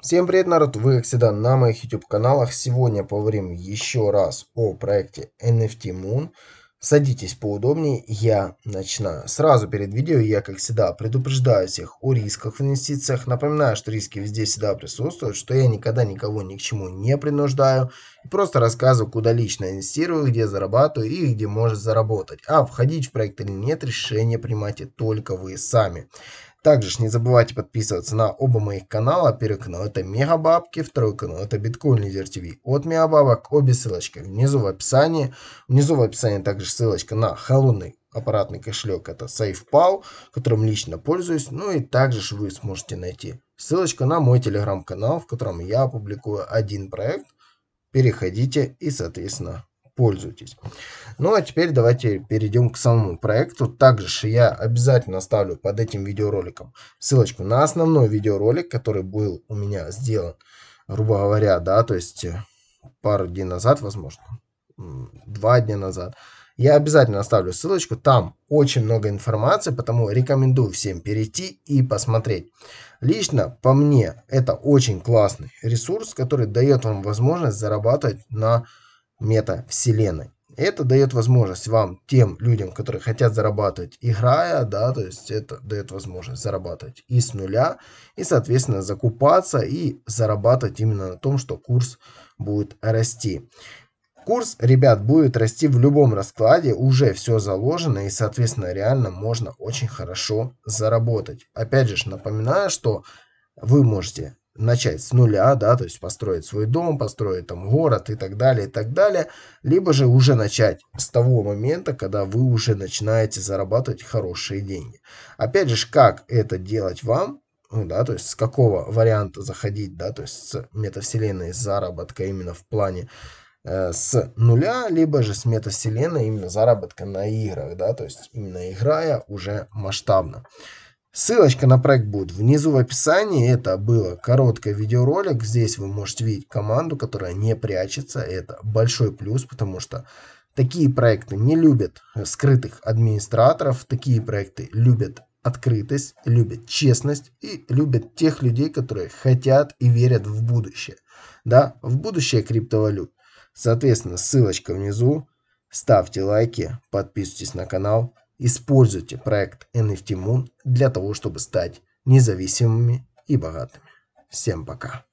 Всем привет, народ! Вы, как всегда, на моих YouTube каналах. Сегодня поговорим еще раз о проекте NFT Moon. Садитесь поудобнее, я начинаю. Сразу перед видео я, как всегда, предупреждаю всех о рисках в инвестициях. Напоминаю, что риски везде всегда присутствуют, что я никогда никого ни к чему не принуждаю. просто рассказываю, куда лично инвестирую, где зарабатываю и где может заработать. А входить в проект или нет, решение принимайте только вы сами. Также ж не забывайте подписываться на оба моих канала. Первый канал это Мегабабки, второй канал это Биткоин Лидер ТВ от Мегабабок. Обе ссылочки внизу в описании. Внизу в описании также ссылочка на холодный аппаратный кошелек это SafePal, которым лично пользуюсь. Ну и также ж вы сможете найти ссылочку на мой телеграм-канал, в котором я опубликую один проект. Переходите и, соответственно, пользуйтесь. Ну а теперь давайте перейдем к самому проекту. Также же я обязательно оставлю под этим видеороликом ссылочку на основной видеоролик, который был у меня сделан, грубо говоря, да, то есть э, пару дней назад, возможно, два дня назад. Я обязательно оставлю ссылочку, там очень много информации, потому рекомендую всем перейти и посмотреть. Лично по мне это очень классный ресурс, который дает вам возможность зарабатывать на метавселенной. Это дает возможность вам, тем людям, которые хотят зарабатывать, играя, да, то есть это дает возможность зарабатывать и с нуля, и, соответственно, закупаться и зарабатывать именно на том, что курс будет расти. Курс, ребят, будет расти в любом раскладе, уже все заложено и, соответственно, реально можно очень хорошо заработать. Опять же, напоминаю, что вы можете начать с нуля, да, то есть построить свой дом, построить там город и так далее, и так далее, либо же уже начать с того момента, когда вы уже начинаете зарабатывать хорошие деньги. Опять же, как это делать вам, ну да, то есть с какого варианта заходить, да, то есть с метавселенной заработка именно в плане э, с нуля, либо же с метавселенной именно заработка на играх, да, то есть именно играя уже масштабно. Ссылочка на проект будет внизу в описании. Это было короткое видеоролик. Здесь вы можете видеть команду, которая не прячется. Это большой плюс, потому что такие проекты не любят скрытых администраторов. Такие проекты любят открытость, любят честность и любят тех людей, которые хотят и верят в будущее. Да, в будущее криптовалют. Соответственно, ссылочка внизу. Ставьте лайки, подписывайтесь на канал. Используйте проект NFT Moon для того, чтобы стать независимыми и богатыми. Всем пока.